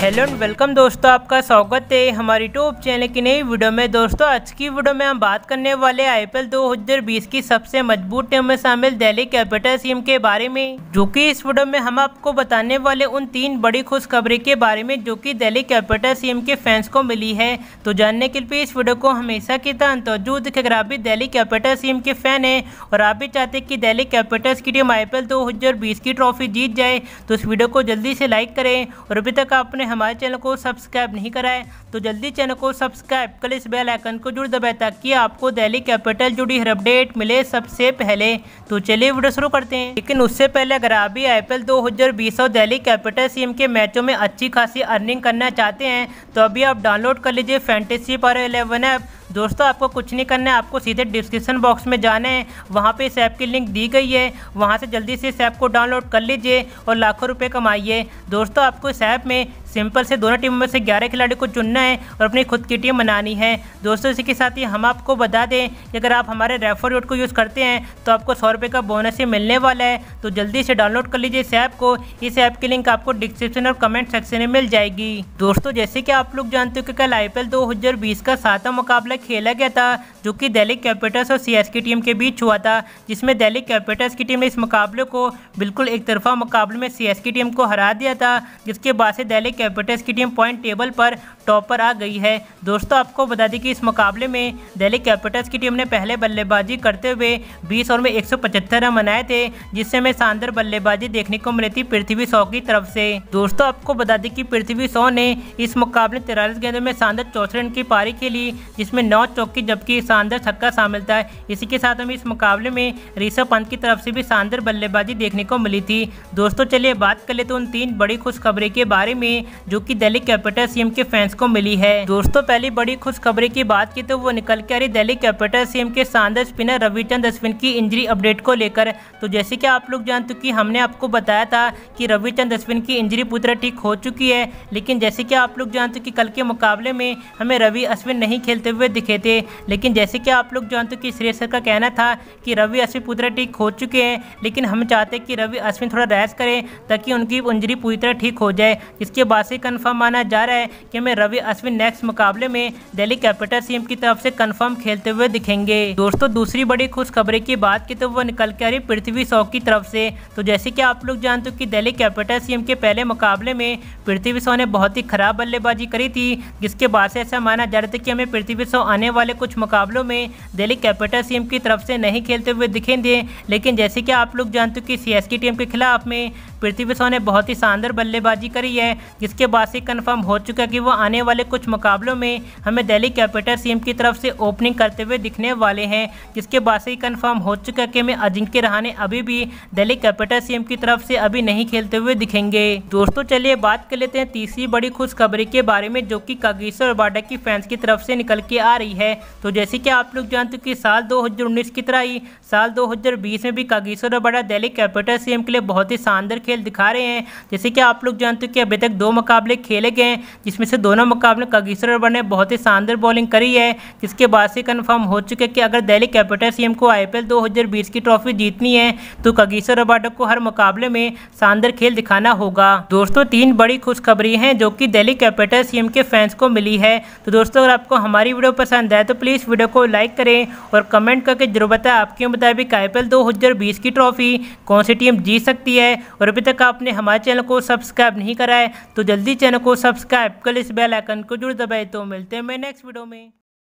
hello and welcome दोस्तों आपका स्वागत है हमारी यूट्यूब चैनल की नई वीडियो में दोस्तों आज की वीडियो में हम बात करने वाले आईपीएल 2020 की सबसे मजबूत टीम में शामिल दिल्ली कैपिटल टीम के बारे में जो कि इस वीडियो में हम आपको बताने वाले उन तीन बड़ी खुशखबरी के बारे में जो कि दिल्ली कैपिटल टीम के फैंस को मिली है तो जानने के लिए इस वीडियो को हमेशा की तरह दिखे अगर आप भी दिल्ली कैपिटल्स टीम के फैन है और आप भी चाहते कि दिल्ली कैपिटल्स की टीम आईपीएल 2020 की ट्रॉफी जीत जाए तो इस वीडियो को जल्दी से लाइक करें और अभी तक आपने हमारे चैनल को सब्सक्राइब नहीं करा है तो जल्दी चैनल को सब्सक्राइब कर इस बेल आइकन को जुड़ दबाए ताकि आपको दिल्ली कैपिटल जुड़ी हर अपडेट मिले सबसे पहले तो चलिए वीडियो शुरू करते हैं लेकिन उससे पहले अगर आप भी आई दो हज़ार बीस और दिल्ली कैपिटल टीम के मैचों में अच्छी खासी अर्निंग करना चाहते हैं तो अभी आप डाउनलोड कर लीजिए फैंटेसी पर इलेवन ऐप दोस्तों आपको कुछ नहीं करना है आपको सीधे डिस्क्रिप्शन बॉक्स में जाना है वहाँ पे इस ऐप की लिंक दी गई है वहाँ से जल्दी से इस ऐप को डाउनलोड कर लीजिए और लाखों रुपये कमाइए दोस्तों आपको इस ऐप में सिंपल से दोनों टीमों में से ग्यारह खिलाड़ी को चुनना है और अपनी खुद की टीम बनानी है दोस्तों इसी के साथ ही हम आपको बता दें कि अगर आप हमारे रेफर कोड को यूज़ करते हैं तो आपको सौ रुपये का बोनस ही मिलने वाला है तो जल्दी से डाउनलोड कर लीजिए इस ऐप को इस ऐप की लिंक आपको डिस्क्रिप्शन और कमेंट सेक्शन में मिल जाएगी दोस्तों जैसे कि आप लोग जानते हो कि कल आई पी का सातवां मुकाबला खेला गया था जो कि दिल्ली कैपिटल्स और सीएस की टीम के बीच हुआ था जिसमें दिल्ली कैपिटल्स की टीम ने इस मुकाबले को बिल्कुल एक तरफा मुकाबले में सीएस की टीम को हरा दिया था जिसके बाद से दिल्ली कैपिटल्स की टीम पॉइंट टेबल पर टॉपर आ गई है दोस्तों आपको बता दें कि इस मुकाबले में दिल्ली कैपिटल्स की टीम ने पहले बल्लेबाजी करते हुए बीस ओवर में एक रन बनाए थे जिससे हमें शानदार बल्लेबाजी देखने को मिली थी पृथ्वी शॉ की तरफ से दोस्तों आपको बता दें कि पृथ्वी शॉ ने इस मुकाबले तिरालीस गेंदों में शानदार चौथे रन की पारी खेली जिसमें नौ चौके जबकि शानदार छक्का शामिल था इसी के साथ हमें इस मुकाबले में ऋषभ पंत की तरफ से भी शानदार बल्लेबाजी देखने को मिली थी दोस्तों चलिए बात कर ले तो उन तीन बड़ी खुशखबरी के बारे में जो कि दिल्ली कैपिटल्स सीएम के फैंस को मिली है दोस्तों पहली बड़ी खुशखबरी की बात की तो वो निकल के आ रही दिल्ली कैपिटल सीएम के शानदार स्पिनर रविचंद अश्विन की इंजरी अपडेट को लेकर तो जैसे कि आप लोग जानते कि हमने आपको बताया था कि रविचंद अश्विन की इंजरी पूरी ठीक हो चुकी है लेकिन जैसे कि आप लोग जानते कि कल के मुकाबले में हमें रवि अश्विन नहीं खेलते हुए दिखे थे लेकिन जैसे कि आप लोग जानते हो कि श्रेय सर का कहना था कि रवि अश्विन पूरी तरह ठीक हो चुके हैं लेकिन हम चाहते हैं कि रवि अश्विन थोड़ा रेस्ट करें ताकि उनकी इंजरी पूरी तरह ठीक हो जाए इसके बाद से कन्फर्म माना जा रहा है कि हमें रवि अश्विन नेक्स्ट मुकाबले में दिल्ली कैपिटल टीम की तरफ से कन्फर्म खेलते हुए दिखेंगे दोस्तों दूसरी बड़ी खुशखबरी की बात की तो वो निकल के आ रही पृथ्वी शॉ की तरफ से तो जैसे कि आप लोग जानते हो कि दिल्ली कैपिटल टीम के पहले मुकाबले में पृथ्वी शॉ ने बहुत ही खराब बल्लेबाजी करी थी जिसके बाद से ऐसा माना जा रहा था कि हमें पृथ्वी शॉ आने वाले कुछ मुकाबलों में दिल्ली कैपिटल्स टीम की तरफ से नहीं खेलते हुए दिखेंगे लेकिन जैसे कि आप लोग जानते हो कि सी टीम के खिलाफ में पृथ्वी शॉ ने बहुत ही शानदार बल्लेबाजी करी है जिसके बाद से कन्फर्म हो चुका कि वो आने वाले कुछ मुकाबलों में हमें दिल्ली कैपिटल टीम की तरफ से ओपनिंग करते हुए दिखने वाले हैं जिसके बाद से ही कन्फर्म हो चुका कि हमें अजिंक्य रहाने अभी भी दिल्ली कैपिटल टीम की तरफ से अभी नहीं खेलते हुए दिखेंगे दोस्तों चलिए बात कर लेते हैं तीसरी बड़ी खुशखबरी के बारे में जो कि कागेश्वर बाडा की फैंस की तरफ से निकल के आ रही है तो जैसे कि आप लोग जानते हो कि साल 2019 की तरह ही साल 2020 में भी कागेश्वर बड़ा दिल्ली कैपिटल सीएम के लिए बहुत ही शानदार खेल दिखा रहे हैं जैसे कि आप लोग जानते हो कि अभी तक दो मुकाबले खेले गए हैं जिसमें से दोनों मुकाबले कागेश्वर बड़ा ने बहुत ही शानदार बॉलिंग करी है जिसके बाद से कन्फर्म हो चुके कि अगर दिल्ली कैपिटल सीएम को आई पी की ट्रॉफी जीतनी है तो कागेश्वर रबाडा को हर मुकाबले में शानदार खेल दिखाना होगा दोस्तों तीन बड़ी खुशखबरी हैं जो कि दिल्ली कैपिटल सीएम के फैंस को मिली है तो दोस्तों अगर आपको हमारी वीडियो पसंद आए तो प्लीज़ वीडियो को लाइक करें और कमेंट करके जरूर बताएं आपके मुताबिक आई पी दो हज़ार बीस की ट्रॉफ़ी कौन सी टीम जीत सकती है और अभी तक आपने हमारे चैनल को सब्सक्राइब नहीं कराए तो जल्दी चैनल को सब्सक्राइब कर इस बेल आइकन को जरूर दबाए तो मिलते हैं मैं नेक्स्ट वीडियो में